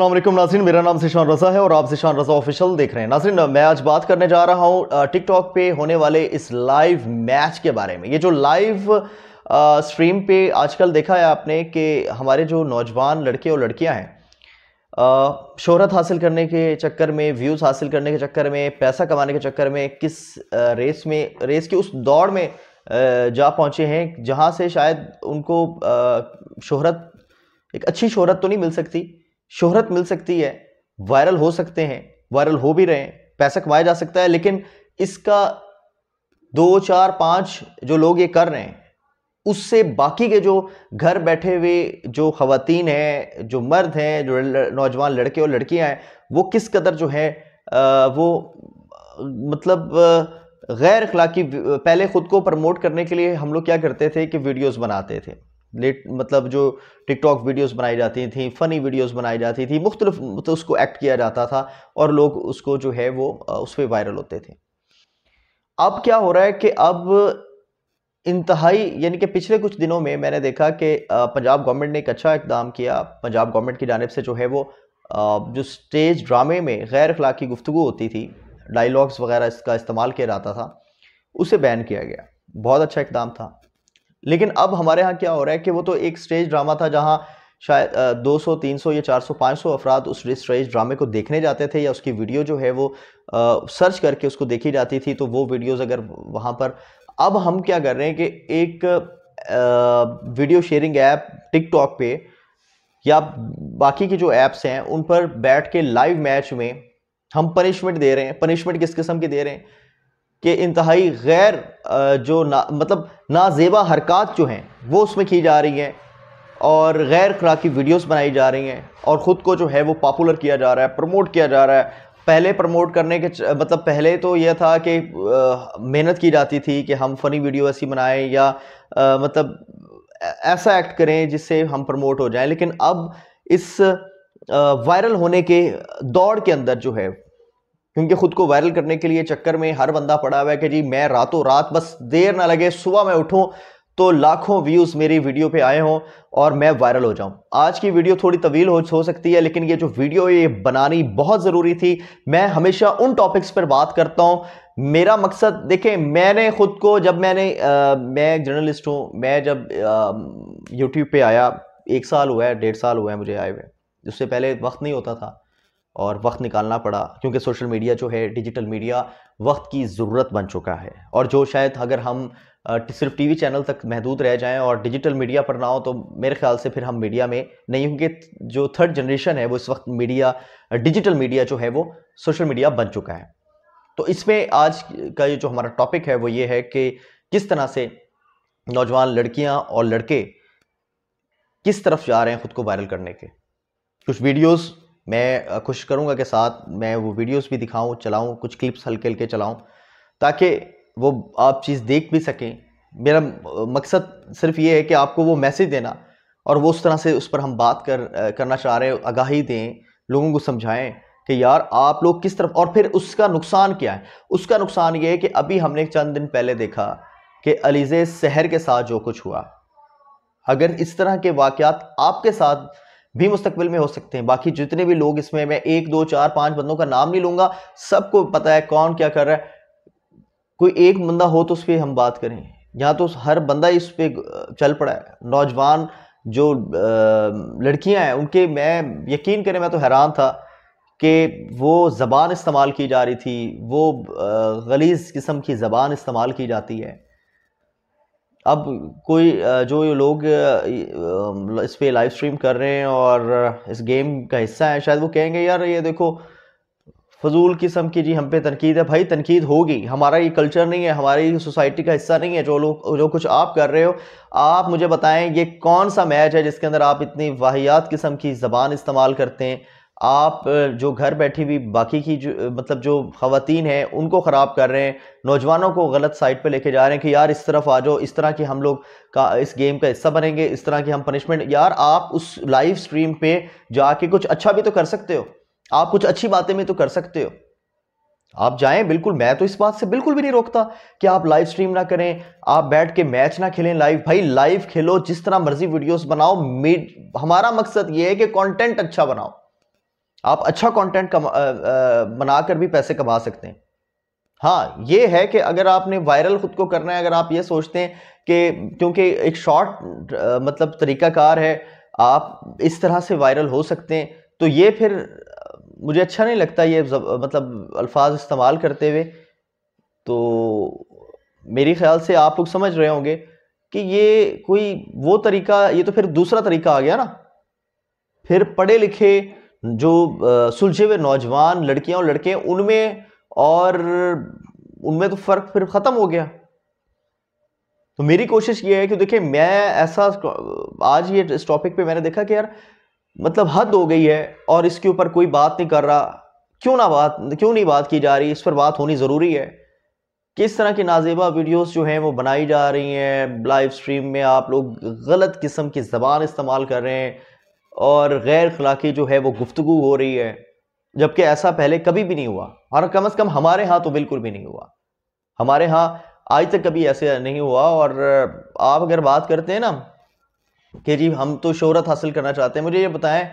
अल्लाम नाजिन मेरा नाम सिशान रज़ा है और आप सिशान रज़ा ऑफिशियल देख रहे हैं नासरीन मैं आज बात करने जा रहा हूँ टिकटॉक पे होने वाले इस लाइव मैच के बारे में ये जो लाइव स्ट्रीम पे आजकल देखा है आपने कि हमारे जो नौजवान लड़के और लड़कियाँ हैं शोहरत हासिल करने के चक्कर में व्यूज़ हासिल करने के चक्कर में पैसा कमाने के चक्कर में किस रेस में रेस की उस दौड़ में जा पहुँचे हैं जहाँ से शायद उनको शोहरत एक अच्छी शहरत तो नहीं मिल सकती शोहरत मिल सकती है वायरल हो सकते हैं वायरल हो भी रहे हैं पैसा कमाया जा सकता है लेकिन इसका दो चार पाँच जो लोग ये कर रहे हैं उससे बाकी के जो घर बैठे हुए जो खातन हैं जो मर्द हैं जो नौजवान लड़के और लड़कियां हैं वो किस कदर जो है वो मतलब गैर अखलाकी पहले ख़ुद को प्रमोट करने के लिए हम लोग क्या करते थे कि वीडियोस बनाते थे लेट मतलब जो टिकटॉक वीडियोस बनाई जाती थी फ़नी वीडियोस बनाई जाती थी मुख्तलिफ तो उसको एक्ट किया जाता था और लोग उसको जो है वो उस पर वायरल होते थे अब क्या हो रहा है कि अब इंतहाई यानी कि पिछले कुछ दिनों में मैंने देखा कि पंजाब गवर्नमेंट ने एक अच्छा इकदाम किया पंजाब गवर्नमेंट की जानब से जो है वो जो स्टेज ड्रामे में गैर अखलाकी गुफ्तु होती थी डायलॉग्स वगैरह इसका इस्तेमाल किया जाता था उसे बैन किया गया बहुत अच्छा इकदाम था लेकिन अब हमारे यहाँ क्या हो रहा है कि वो तो एक स्टेज ड्रामा था जहाँ शायद दो सौ तीन सौ या चार सौ पाँच सौ अफराद उस स्टेज ड्रामे को देखने जाते थे या उसकी वीडियो जो है वो आ, सर्च करके उसको देखी जाती थी तो वो वीडियोज़ अगर वहाँ पर अब हम क्या कर रहे हैं कि एक आ, वीडियो शेयरिंग ऐप टिकटॉक पे या बाकी की जो ऐप्स हैं उन पर बैठ के लाइव मैच में हम पनिशमेंट दे रहे हैं पनिशमेंट किस किस्म की दे रहे हैं कि इंतहाई गैर जो ना मतलब नाजेबा हरकत जो हैं वो उसमें की जा रही हैं और गैर खराकी वीडियोस बनाई जा रही हैं और ख़ुद को जो है वो पॉपुलर किया जा रहा है प्रमोट किया जा रहा है पहले प्रमोट करने के मतलब पहले तो यह था कि मेहनत की जाती थी कि हम फ़नी वीडियो ऐसी बनाएं या आ, मतलब ऐसा एक्ट करें जिससे हम प्रमोट हो जाएं लेकिन अब इस वायरल होने के दौड़ के अंदर जो है क्योंकि खुद को वायरल करने के लिए चक्कर में हर बंदा पड़ा हुआ है कि जी मैं रातों रात बस देर ना लगे सुबह मैं उठूं तो लाखों व्यूज़ मेरी वीडियो पे आए हों और मैं वायरल हो जाऊं आज की वीडियो थोड़ी तवील हो, हो सकती है लेकिन ये जो वीडियो ये बनानी बहुत ज़रूरी थी मैं हमेशा उन टॉपिक्स पर बात करता हूँ मेरा मकसद देखें मैंने ख़ुद को जब मैंने आ, मैं जर्नलिस्ट हूँ मैं जब यूट्यूब पर आया एक साल हुआ है डेढ़ साल हुआ है मुझे आए हुए उससे पहले वक्त नहीं होता था और वक्त निकालना पड़ा क्योंकि सोशल मीडिया जो है डिजिटल मीडिया वक्त की ज़रूरत बन चुका है और जो शायद अगर हम सिर्फ टीवी चैनल तक महदूद रह जाएं और डिजिटल मीडिया पर ना हो तो मेरे ख्याल से फिर हम मीडिया में नहीं होंगे जो थर्ड जनरेशन है वो इस वक्त मीडिया डिजिटल मीडिया जो है वो सोशल मीडिया बन चुका है तो इसमें आज का ये जो हमारा टॉपिक है वो ये है कि किस तरह से नौजवान लड़कियाँ और लड़के किस तरफ जा रहे हैं ख़ुद को वायरल करने के कुछ वीडियोस मैं कोशिश करूँगा कि साथ मैं वो वीडियोस भी दिखाऊँ चलाऊँ कुछ क्लिप्स हल्के हल्के चलाऊँ ताकि वो आप चीज़ देख भी सकें मेरा मकसद सिर्फ ये है कि आपको वो मैसेज देना और वो उस तरह से उस पर हम बात कर करना चाह रहे हैं आगाही दें लोगों को समझाएं कि यार आप लोग किस तरफ और फिर उसका नुकसान क्या है उसका नुकसान ये है कि अभी हमने चंद दिन पहले देखा कि अलीज़े शहर के साथ जो कुछ हुआ अगर इस तरह के वाक़ आपके साथ भी मुस्तबिल में हो सकते हैं बाकी जितने भी लोग इसमें मैं एक दो चार पांच बंदों का नाम नहीं लूंगा सबको पता है कौन क्या कर रहा है कोई एक बंदा हो तो उस पर हम बात करें यहाँ तो हर बंदा इस पर चल पड़ा है नौजवान जो लड़कियां हैं उनके मैं यकीन करें मैं तो हैरान था कि वो ज़बान इस्तेमाल की जा रही थी वो गलीज़ किस्म की ज़बान इस्तेमाल की जाती है अब कोई जो ये लोग इस पर लाइव स्ट्रीम कर रहे हैं और इस गेम का हिस्सा है शायद वो कहेंगे यार ये देखो फजूल किस्म की जी हम पे तनकीद है भाई तनकीद होगी हमारा ये कल्चर नहीं है हमारी सोसाइटी का हिस्सा नहीं है जो लोग जो कुछ आप कर रहे हो आप मुझे बताएं ये कौन सा मैच है जिसके अंदर आप इतनी वाहियात किस्म की ज़बान इस्तेमाल करते हैं आप जो घर बैठी हुई बाकी की जो मतलब जो खातन हैं उनको ख़राब कर रहे हैं नौजवानों को गलत साइड पे लेके जा रहे हैं कि यार इस तरफ आ जाओ इस तरह की हम लोग का इस गेम का हिस्सा बनेंगे इस तरह की हम पनिशमेंट यार आप उस लाइव स्ट्रीम पे जाके कुछ अच्छा भी तो कर सकते हो आप कुछ अच्छी बातें भी तो कर सकते हो आप जाएं बिल्कुल मैं तो इस बात से बिल्कुल भी नहीं रोकता कि आप लाइव स्ट्रीम ना करें आप बैठ के मैच ना खेलें लाइव भाई लाइव खेलो जिस तरह मर्जी वीडियोस बनाओ हमारा मकसद ये है कि कंटेंट अच्छा बनाओ आप अच्छा कंटेंट कमा बना कर भी पैसे कमा सकते हैं हाँ ये है कि अगर आपने वायरल ख़ुद को करना है अगर आप ये सोचते हैं कि क्योंकि एक शॉर्ट मतलब तरीकाकार है आप इस तरह से वायरल हो सकते हैं तो ये फिर मुझे अच्छा नहीं लगता ये मतलब अल्फाज इस्तेमाल करते हुए तो मेरे ख्याल से आप लोग समझ रहे होंगे कि ये कोई वो तरीका ये तो फिर दूसरा तरीका आ गया ना फिर पढ़े लिखे जो सुलझे हुए नौजवान लड़कियां और लड़के उनमें और उनमें तो फ़र्क फिर ख़त्म हो गया तो मेरी कोशिश ये है कि देखिए मैं ऐसा आज ये इस टॉपिक पे मैंने देखा कि यार मतलब हद हो गई है और इसके ऊपर कोई बात नहीं कर रहा क्यों ना बात क्यों नहीं बात की जा रही इस पर बात होनी ज़रूरी है किस तरह की नाजेबा वीडियोस जो हैं वो बनाई जा रही हैं लाइव स्ट्रीम में आप लोग गलत किस्म की ज़बान इस्तेमाल कर रहे हैं और गैर अखलाक़ी जो है वो गुफ्तु हो रही है जबकि ऐसा पहले कभी भी नहीं हुआ और कम अज़ कम हमारे यहाँ तो बिल्कुल भी नहीं हुआ हमारे यहाँ आज तक कभी ऐसे नहीं हुआ और आप अगर बात करते हैं ना कि जी हम तो शोहरत हासिल करना चाहते हैं मुझे ये बताएं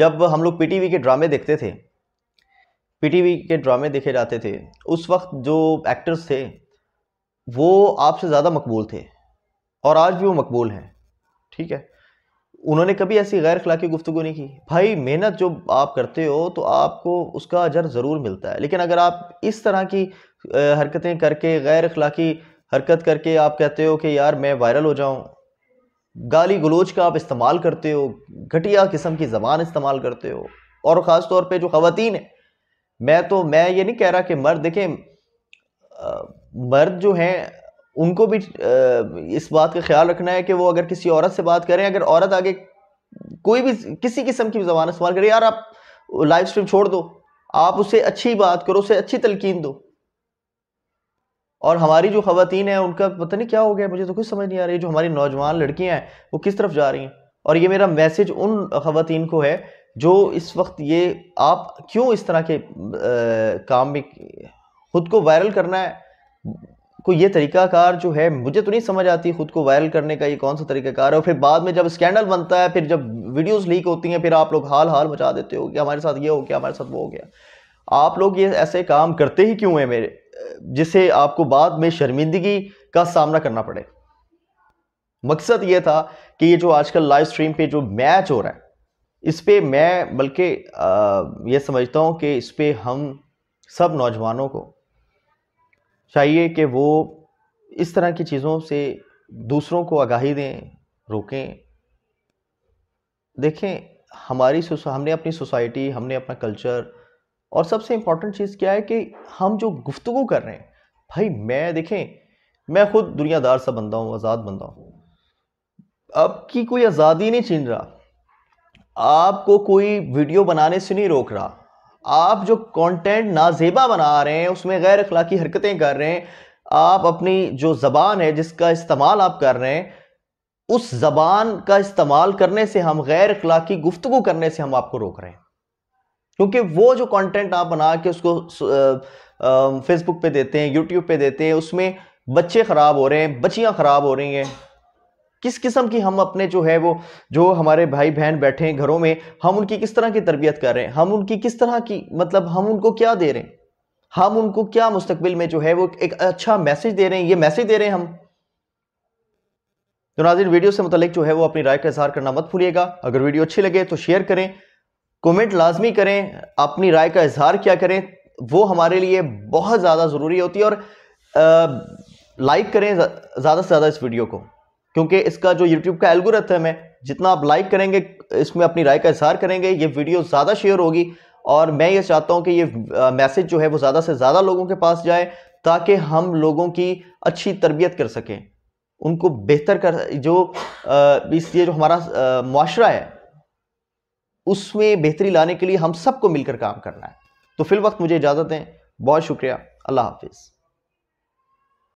जब हम लोग वी के ड्रामे देखते थे वी के ड्रामे देखे जाते थे उस वक्त जो एक्टर्स थे वो आपसे ज़्यादा मकबूल थे और आज भी वो मकबूल हैं ठीक है उन्होंने कभी ऐसी गैर अखलाकी गुफ्तु नहीं की भाई मेहनत जो आप करते हो तो आपको उसका अजर ज़रूर मिलता है लेकिन अगर आप इस तरह की हरकतें करके गैर अखलाकी हरकत करके आप कहते हो कि यार मैं वायरल हो जाऊं गाली गलोच का आप इस्तेमाल करते हो घटिया किस्म की ज़बान इस्तेमाल करते हो और ख़ास तौर पर जो ख़वातीन है मैं तो मैं ये नहीं कह रहा कि मर्द देखें मर्द जो हैं उनको भी इस बात का ख्याल रखना है कि वो अगर किसी औरत से बात करें अगर औरत आगे कोई भी किसी किस्म की जबान इस्तेमाल करे यार आप लाइफ स्ट्रीम छोड़ दो आप उसे अच्छी बात करो उसे अच्छी तलकीन दो और हमारी जो खातन हैं उनका पता नहीं क्या हो गया मुझे तो कुछ समझ नहीं आ रही जो हमारी नौजवान लड़कियां हैं वो किस तरफ जा रही हैं और ये मेरा मैसेज उन खातन को है जो इस वक्त ये आप क्यों इस तरह के आ, काम में खुद को वायरल करना है कोई ये तरीकाकार जो है मुझे तो नहीं समझ आती खुद को वायरल करने का ये कौन सा तरीकाकार है और फिर बाद में जब स्कैंडल बनता है फिर जब वीडियोस लीक होती हैं फिर आप लोग हाल हाल मचा देते हो कि हमारे साथ ये हो गया हमारे साथ वो हो गया आप लोग ये ऐसे काम करते ही क्यों हैं मेरे जिससे आपको बाद में शर्मिंदगी का सामना करना पड़े मकसद ये था कि ये जो आजकल लाइव स्ट्रीम पर जो मैच हो रहा है इस पर मैं बल्कि ये समझता हूँ कि इस पर हम सब नौजवानों को चाहिए कि वो इस तरह की चीज़ों से दूसरों को आगाही दें रोकें देखें हमारी हमने अपनी सोसाइटी हमने अपना कल्चर और सबसे इम्पॉर्टेंट चीज़ क्या है कि हम जो गुफ्तु कर रहे हैं भाई मैं देखें मैं खुद दुनियादार सा बंदा हूँ आज़ाद बंदा हूँ अब की कोई आज़ादी नहीं छीन रहा आपको कोई वीडियो बनाने से नहीं रोक रहा आप जो कंटेंट नाजेबा बना रहे हैं उसमें गैर अखलाकी हरकतें कर रहे हैं आप अपनी जो ज़बान है जिसका इस्तेमाल आप कर रहे हैं उस ज़बान का इस्तेमाल करने से हम गैर अखलाकी गुफ्तु करने से हम आपको रोक रहे हैं क्योंकि वो जो कंटेंट आप बना के उसको फेसबुक पे देते हैं यूट्यूब पे देते हैं उसमें बच्चे ख़राब हो रहे हैं बच्चियाँ ख़राब हो रही हैं किस किस्म की हम अपने जो है वो जो हमारे भाई बहन बैठे हैं घरों में हम उनकी किस तरह की तरबियत कर रहे हैं हम उनकी किस तरह की मतलब हम उनको क्या दे रहे हैं हम उनको क्या मुस्तबिल में जो है वो एक अच्छा मैसेज दे रहे हैं ये मैसेज दे रहे हैं हम तो नाजिन वीडियो से मतलब जो है वो अपनी राय का इजहार करना मत भूलिएगा अगर वीडियो अच्छी लगे तो शेयर करें कमेंट लाजमी करें अपनी राय का इजहार क्या करें वो हमारे लिए बहुत ज़्यादा ज़रूरी होती है और लाइक करें ज़्यादा से ज़्यादा इस वीडियो को क्योंकि इसका जो यूट्यूब का एल्गोरिथम है जितना आप लाइक करेंगे इसमें अपनी राय का इजहार करेंगे ये वीडियो ज़्यादा शेयर होगी और मैं ये चाहता हूँ कि ये मैसेज जो है वो ज़्यादा से ज़्यादा लोगों के पास जाए ताकि हम लोगों की अच्छी तरबियत कर सकें उनको बेहतर कर जो इस ये जो हमारा माशरा है उसमें बेहतरी लाने के लिए हम सबको मिलकर काम करना है तो फिल वक्त मुझे इजाज़त दें बहुत शुक्रिया अल्लाह हाफिज़